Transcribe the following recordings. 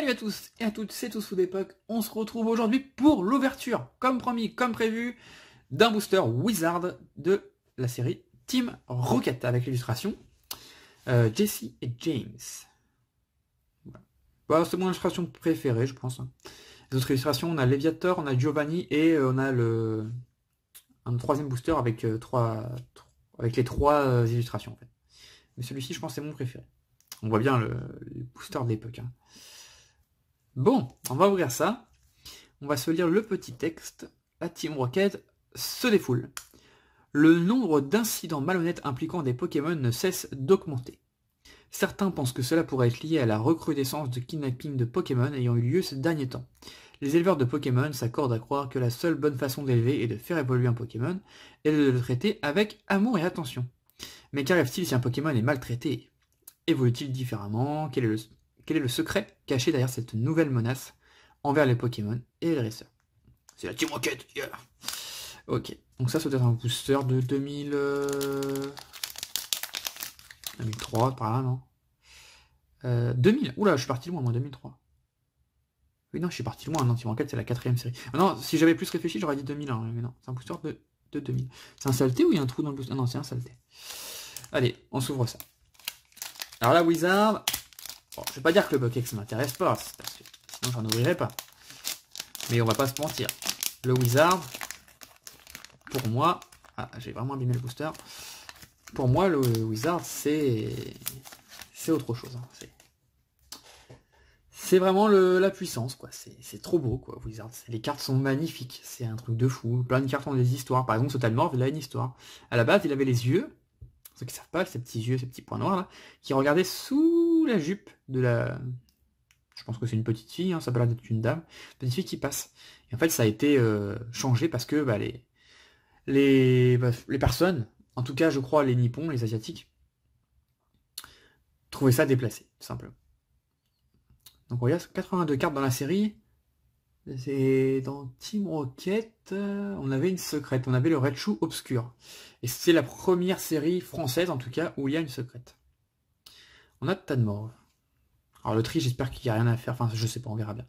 Salut à tous et à toutes, c'est tous sous d'époque. On se retrouve aujourd'hui pour l'ouverture, comme promis, comme prévu, d'un booster Wizard de la série Team Rocket avec l'illustration euh, Jesse et James. Bah, c'est mon illustration préférée, je pense. Hein. Les autres illustrations, on a Leviator, on a Giovanni et euh, on a le un troisième booster avec euh, trois, avec les trois illustrations Mais celui-ci, je pense, c'est mon préféré. On voit bien le, booster d'époque. Bon, on va ouvrir ça. On va se lire le petit texte. La Team Rocket se défoule. Le nombre d'incidents malhonnêtes impliquant des Pokémon ne cesse d'augmenter. Certains pensent que cela pourrait être lié à la recrudescence de kidnapping de Pokémon ayant eu lieu ces derniers temps. Les éleveurs de Pokémon s'accordent à croire que la seule bonne façon d'élever et de faire évoluer un Pokémon est de le traiter avec amour et attention. Mais qu'arrive-t-il si un Pokémon est maltraité Évolue-t-il différemment Quel est le quel est le secret caché derrière cette nouvelle menace envers les Pokémon et les dresseurs C'est la team rocket, Ok, donc ça c'est un booster de 2000... 2003 euh, par là, non 2000 euh, Oula, je suis parti loin, moi, 2003. Oui, non, je suis parti loin, non, Team Rocket, c'est la quatrième série. Ah non, si j'avais plus réfléchi, j'aurais dit 2000, hein, mais non, c'est un booster de, 2000. C'est un saleté ou il y a un trou dans le booster ah Non, c'est un saleté. Allez, on s'ouvre ça. Alors là, Wizard, Bon, je vais pas dire que le Buckex m'intéresse pas, parce que sinon j'en ouvrirai pas. Mais on va pas se mentir. Le Wizard, pour moi... Ah, j'ai vraiment abîmé le booster. Pour moi, le Wizard, c'est... C'est autre chose. Hein. C'est vraiment la puissance, quoi. C'est trop beau, quoi, Wizard. Les cartes sont magnifiques. C'est un truc de fou. Plein de cartes ont des histoires. Par exemple, ce Talmor, il a une histoire. À la base, il avait les yeux. Ceux qui savent pas, ces petits yeux, ces petits points noirs, là, qui regardaient sous la jupe de la... Je pense que c'est une petite fille, hein, ça peut être une dame. Petite fille qui passe. Et en fait, ça a été euh, changé parce que bah, les, les, bah, les personnes, en tout cas, je crois, les Nippons, les Asiatiques, trouvaient ça déplacé, simplement. Donc, on y a 82 cartes dans la série. C'est dans Team Rocket, euh, on avait une secrète, on avait le Red Shoe Obscur. Et c'est la première série française en tout cas où il y a une secrète. On a de tas de morts. Alors le tri, j'espère qu'il n'y a rien à faire. Enfin, je sais pas, on verra bien.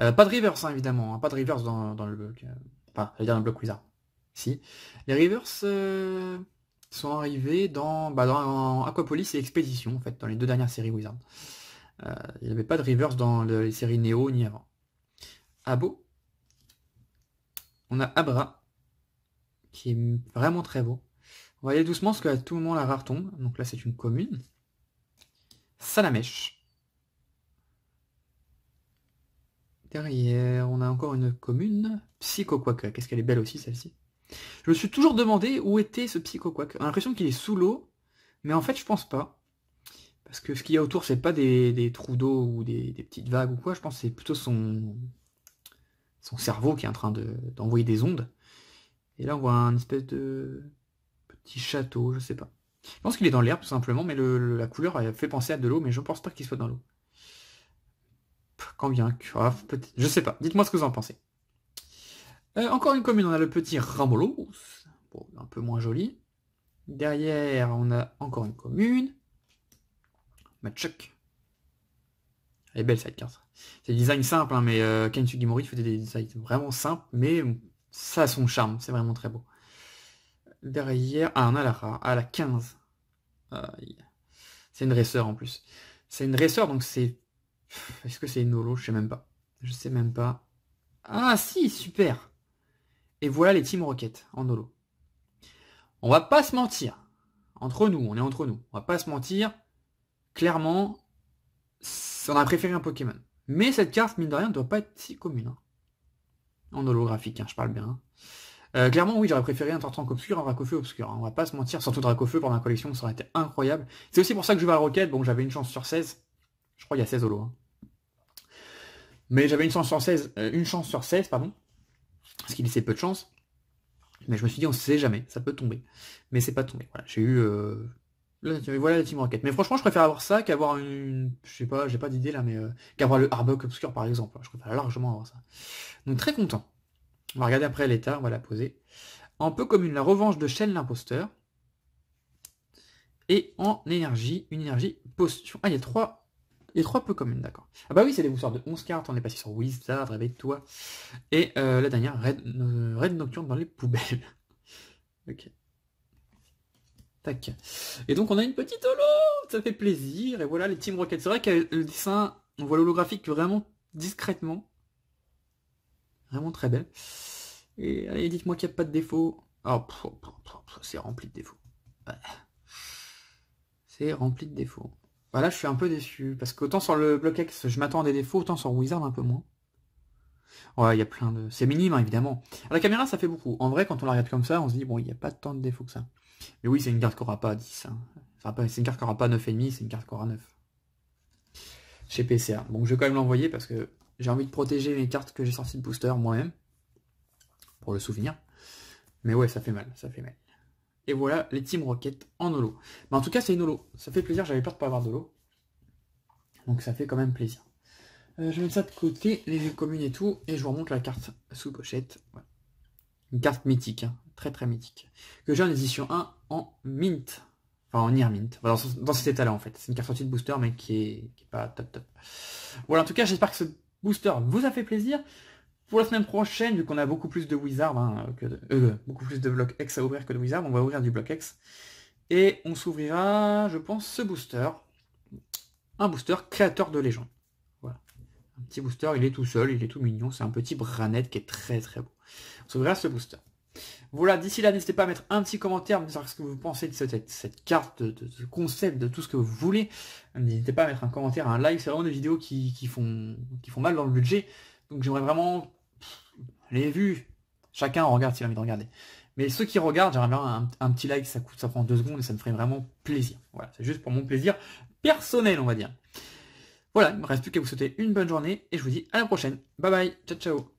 Euh, pas de reverse, hein, évidemment. Hein. pas de reverse dans, le bloc. Euh, enfin, j'allais dire dans le bloc Wizard. Si. Les reverse euh, sont arrivés dans, bah, Aquapolis et Expédition, en fait, dans les deux dernières séries Wizard. il n'y avait pas de reverse dans les séries Neo ni avant. Abo. On a Abra, qui est vraiment très beau. On va aller doucement parce qu'à tout moment la rare tombe. Donc là c'est une commune. Salamèche. Derrière, on a encore une commune. Psychoquaque. Qu'est-ce qu'elle est belle aussi, celle-ci. Je me suis toujours demandé où était ce Psychoquaque. J'ai l'impression qu'il est sous l'eau, mais en fait, je pense pas. Parce que ce qu'il y a autour, c'est pas des, trous d'eau ou des, petites vagues ou quoi. Je pense que c'est plutôt son, cerveau qui est en train d'envoyer des ondes. Et là, on voit un espèce de petit château, je sais pas. Je pense qu'il est dans l'air tout simplement, mais la couleur fait penser à de l'eau, mais je ne pense pas qu'il soit dans l'eau. Quand bien, que... Ah, je sais pas. Dites-moi ce que vous en pensez. Euh, encore une commune, on a le petit Ramolos, bon, un peu moins joli. Derrière, on a encore une commune. Machuk. Elle est belle cette carte. C'est design simple, hein, mais euh, Ken Sugimori faisait des designs vraiment simples, mais ça a son charme, c'est vraiment très beau derrière. Ah, on a à la 15. Ah, c'est une dresseur en plus. C'est une dresseur, donc c'est. Est-ce que c'est une holo Je sais même pas. Je sais même pas. Ah si, super Et voilà les Team Rocket en holo. On va pas se mentir. Entre nous, on est entre nous. On va pas se mentir. Clairement, on a préféré un Pokémon. Mais cette carte, mine de rien, ne doit pas être si commune. Hein. En holographique, hein, je parle bien. Hein. Euh, clairement, oui, j'aurais préféré un Tartan obscur, un Dracofeu obscur. on va pas se mentir, surtout Dracofeu pour ma collection, ça aurait été incroyable. C'est aussi pour ça que je vais à Rocket. Bon, j'avais une chance sur 16. Je crois qu'il y a 16 Holo. Hein. Mais j'avais une chance sur 16, euh, une chance sur 16, pardon. Parce qu'il laissait peu de chance. Mais je me suis dit, on sait jamais, ça peut tomber. Mais c'est pas tombé. Voilà, j'ai eu. Euh, voilà la Team Rocket. Mais franchement, je préfère avoir ça qu'avoir une. Je sais pas, j'ai pas d'idée là, mais. Qu'avoir le Harbuck Obscur par exemple. Hein. Je préfère largement avoir ça. Donc très content. On va regarder après l'état, on va la poser. En peu commune, la revanche de Chen l'imposteur. Et en énergie, une énergie posture. Ah, il y a trois, il y a trois peu communes, d'accord. Ah bah oui, c'est des moussards de 11 cartes, on est passé sur Wizard, réveille-toi. Et euh, la dernière, euh, Red nocturne dans les poubelles. ok. Tac. Et donc on a une petite holo, ça fait plaisir. Et voilà les Team Rocket. C'est vrai que le dessin, on voit l'holographique vraiment discrètement. Vraiment très belle. Et allez, dites-moi qu'il n'y a pas de défaut. Oh, oh, oh, oh, c'est rempli de défauts. C'est rempli de défauts. Voilà, bah je suis un peu déçu. Parce qu'autant sur le bloc X, je m'attends à des défauts, autant sur Wizard un peu moins. Ouais, il y a plein de... C'est minime, hein, évidemment. la caméra, ça fait beaucoup. En vrai, quand on la regarde comme ça, on se dit, bon, il n'y a pas tant de défauts que ça. Mais oui, c'est une carte qui n'aura pas 10. c'est une carte qui n'aura pas 9,5, c'est une carte qui aura 9. Chez PCA. Donc je vais quand même l'envoyer parce que j'ai envie de protéger mes cartes que j'ai sorties de booster moi-même. Pour le souvenir. Mais ouais, ça fait mal, ça fait mal. Et voilà les Team Rocket en holo. Mais en tout cas, c'est une holo. Ça fait plaisir, j'avais peur de pas avoir de holo. Donc ça fait quand même plaisir. Euh, je mets ça de côté, les communes et tout. Et je vous remonte la carte sous pochette. Une carte mythique, hein. très très mythique. Que j'ai en édition 1 en mint. Enfin, en Near Mint. Dans, cet état-là, en fait. C'est une carte sortie de booster, mais qui est, qui est pas top top. Voilà, en tout cas, j'espère que ce booster vous a fait plaisir. Pour la semaine prochaine, vu qu'on a beaucoup plus de Wizard, hein, euh, beaucoup plus de blocs X à ouvrir que de Wizards, on va ouvrir du bloc X. Et on s'ouvrira, je pense, ce booster. Un booster créateur de légende. Voilà. Un petit booster, il est tout seul, il est tout mignon. C'est un petit branette qui est très très beau. On s'ouvrira ce booster. Voilà, d'ici là, n'hésitez pas à mettre un petit commentaire, me dire ce que vous pensez de cette, cette carte, de, ce concept, de tout ce que vous voulez. N'hésitez pas à mettre un commentaire, un like, c'est vraiment des vidéos qui, font, qui font mal dans le budget. Donc j'aimerais vraiment les vues. Chacun regarde s'il a envie de regarder. Mais ceux qui regardent, j'aimerais bien un, petit like, ça coûte, ça prend deux secondes et ça me ferait vraiment plaisir. Voilà, c'est juste pour mon plaisir personnel, on va dire. Voilà, il ne me reste plus qu'à vous souhaiter une bonne journée et je vous dis à la prochaine. Bye bye, ciao ciao